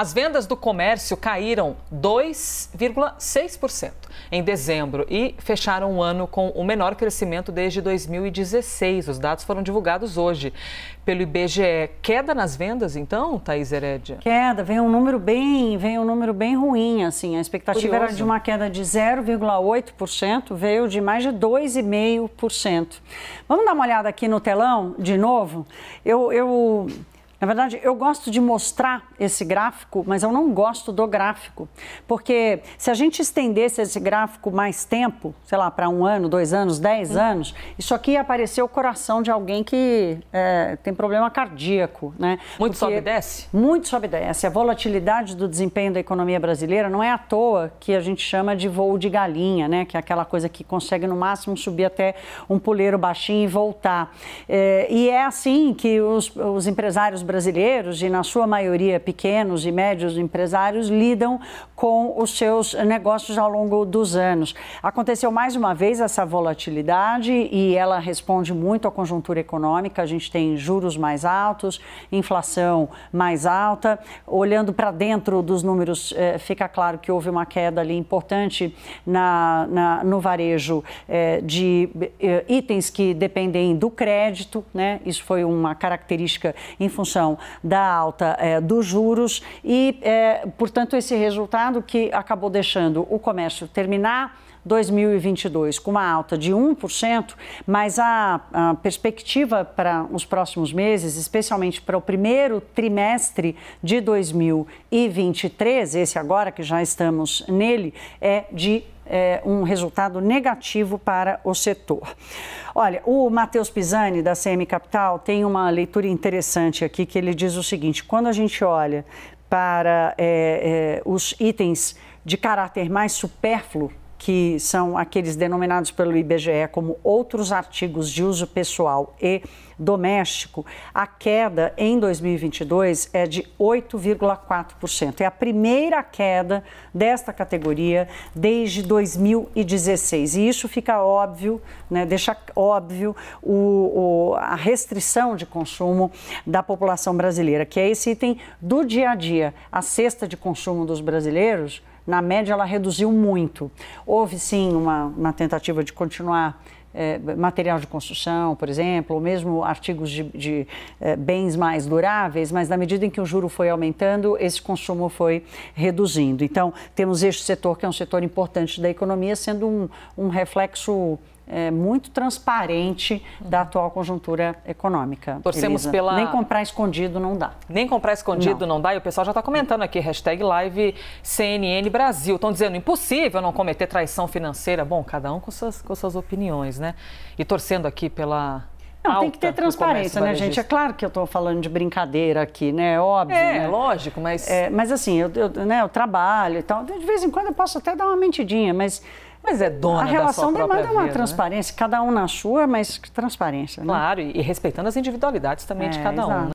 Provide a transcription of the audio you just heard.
As vendas do comércio caíram 2,6% em dezembro e fecharam o ano com o menor crescimento desde 2016. Os dados foram divulgados hoje pelo IBGE. Queda nas vendas, então, Thaís Herédia? Queda, veio um número bem, vem um número bem ruim, assim. A expectativa Curioso. era de uma queda de 0,8%, veio de mais de 2,5%. Vamos dar uma olhada aqui no telão de novo? Eu, eu na verdade, eu gosto de mostrar esse gráfico, mas eu não gosto do gráfico. Porque se a gente estendesse esse gráfico mais tempo, sei lá, para um ano, dois anos, dez hum. anos, isso aqui ia aparecer o coração de alguém que é, tem problema cardíaco. Né? Muito porque sobe e desce? Muito sobe e desce. A volatilidade do desempenho da economia brasileira não é à toa que a gente chama de voo de galinha, né? que é aquela coisa que consegue no máximo subir até um puleiro baixinho e voltar. É, e é assim que os, os empresários brasileiros, e na sua maioria pequenos e médios empresários, lidam com os seus negócios ao longo dos anos. Aconteceu mais uma vez essa volatilidade e ela responde muito à conjuntura econômica. A gente tem juros mais altos, inflação mais alta. Olhando para dentro dos números, eh, fica claro que houve uma queda ali importante na, na no varejo eh, de eh, itens que dependem do crédito, né? Isso foi uma característica em função da alta é, dos juros e, é, portanto, esse resultado que acabou deixando o comércio terminar 2022 com uma alta de 1%, mas a, a perspectiva para os próximos meses, especialmente para o primeiro trimestre de 2023, esse agora que já estamos nele, é de é, um resultado negativo para o setor. Olha, o Matheus Pisani, da CM Capital, tem uma leitura interessante aqui que ele diz o seguinte: quando a gente olha para é, é, os itens de caráter mais supérfluo que são aqueles denominados pelo IBGE como outros artigos de uso pessoal e doméstico, a queda em 2022 é de 8,4%. É a primeira queda desta categoria desde 2016. E isso fica óbvio, né, deixa óbvio o, o, a restrição de consumo da população brasileira, que é esse item do dia a dia. A cesta de consumo dos brasileiros na média ela reduziu muito. Houve sim uma, uma tentativa de continuar é, material de construção, por exemplo, ou mesmo artigos de, de é, bens mais duráveis, mas na medida em que o juro foi aumentando, esse consumo foi reduzindo. Então, temos este setor, que é um setor importante da economia, sendo um, um reflexo é, muito transparente da atual conjuntura econômica. Torcemos Elisa. pela. Nem comprar escondido não dá. Nem comprar escondido não, não dá. E o pessoal já está comentando aqui, hashtag live CNN Brasil. Estão dizendo impossível não cometer traição financeira. Bom, cada um com suas, com suas opiniões, né? E torcendo aqui pela. Não, Alta tem que ter transparência, né, gente? É claro que eu estou falando de brincadeira aqui, né? É óbvio. É, né? lógico, mas. É, mas assim, eu, eu, né, eu trabalho e tal. De vez em quando eu posso até dar uma mentidinha, mas mas é dona A relação da sua demanda vida, uma né? transparência, né? cada um na sua, mas transparência. Né? Claro, e respeitando as individualidades também é, de cada é, né? exato. um.